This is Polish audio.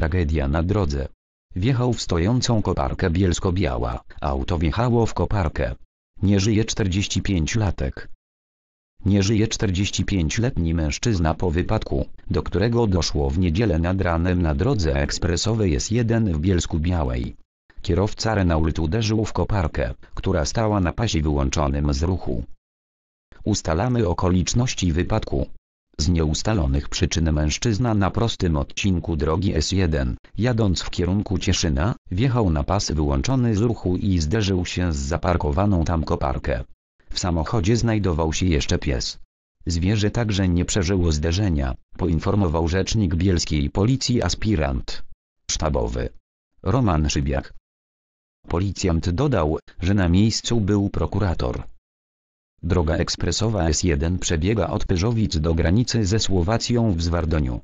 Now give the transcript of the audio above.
tragedia na drodze. Wjechał w stojącą koparkę bielsko-biała, auto wjechało w koparkę. Nie żyje 45-latek. Nie żyje 45-letni mężczyzna po wypadku, do którego doszło w niedzielę nad ranem na drodze ekspresowej S1 w Bielsku Białej. Kierowca Renault uderzył w koparkę, która stała na pasie wyłączonym z ruchu. Ustalamy okoliczności wypadku. Z nieustalonych przyczyn mężczyzna na prostym odcinku drogi S1, jadąc w kierunku Cieszyna, wjechał na pas wyłączony z ruchu i zderzył się z zaparkowaną tam koparkę. W samochodzie znajdował się jeszcze pies. Zwierzę także nie przeżyło zderzenia, poinformował rzecznik bielskiej policji aspirant sztabowy. Roman Szybiak. Policjant dodał, że na miejscu był prokurator. Droga ekspresowa S1 przebiega od Pyżowic do granicy ze Słowacją w Zwardoniu.